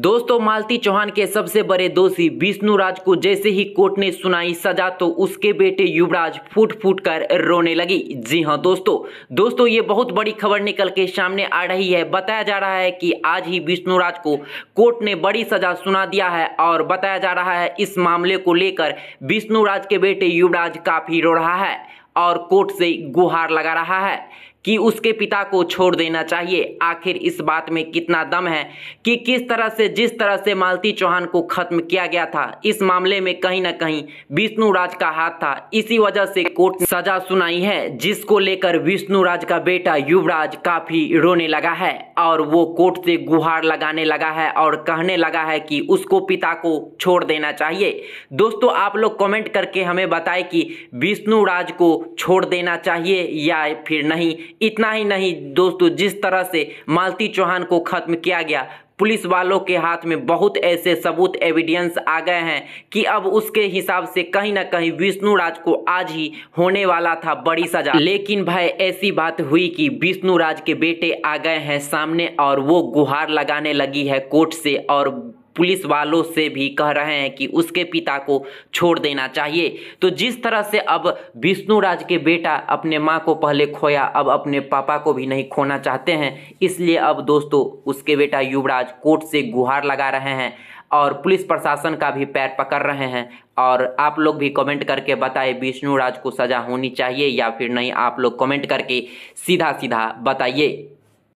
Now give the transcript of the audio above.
दोस्तों मालती चौहान के सबसे बड़े दोषी विष्णु राज को जैसे ही कोर्ट ने सुनाई सजा तो उसके बेटे युवराज फूट फूट कर रोने लगी जी हाँ दोस्तों दोस्तों ये बहुत बड़ी खबर निकल के सामने आ रही है बताया जा रहा है कि आज ही विष्णु राज को कोर्ट ने बड़ी सजा सुना दिया है और बताया जा रहा है इस मामले को लेकर विष्णु राज के बेटे युवराज काफी रो रहा है और कोर्ट से गुहार लगा रहा है कि उसके पिता को छोड़ देना चाहिए आखिर इस बात में कितना दम है कि किस तरह से जिस तरह से मालती चौहान को खत्म किया गया था इस मामले में कहीं ना कहीं विष्णु राज का हाथ था इसी वजह से कोर्ट ने सजा सुनाई है जिसको लेकर विष्णु राज का बेटा युवराज काफी रोने लगा है और वो कोर्ट से गुहार लगाने लगा है और कहने लगा है कि उसको पिता को छोड़ देना चाहिए दोस्तों आप लोग कॉमेंट करके हमें बताए कि विष्णु राज को छोड़ देना चाहिए या फिर नहीं इतना ही नहीं दोस्तों जिस तरह से मालती चौहान को खत्म किया गया पुलिस वालों के हाथ में बहुत ऐसे सबूत एविडेंस आ गए हैं कि अब उसके हिसाब से कहीं ना कहीं विष्णु राज को आज ही होने वाला था बड़ी सजा लेकिन भाई ऐसी बात हुई कि विष्णु राज के बेटे आ गए हैं सामने और वो गुहार लगाने लगी है कोर्ट से और पुलिस वालों से भी कह रहे हैं कि उसके पिता को छोड़ देना चाहिए तो जिस तरह से अब विष्णु राज के बेटा अपने माँ को पहले खोया अब अपने पापा को भी नहीं खोना चाहते हैं इसलिए अब दोस्तों उसके बेटा युवराज कोर्ट से गुहार लगा रहे हैं और पुलिस प्रशासन का भी पैर पकड़ रहे हैं और आप लोग भी कमेंट करके बताएं विष्णु राज को सज़ा होनी चाहिए या फिर नहीं आप लोग कमेंट करके सीधा सीधा बताइए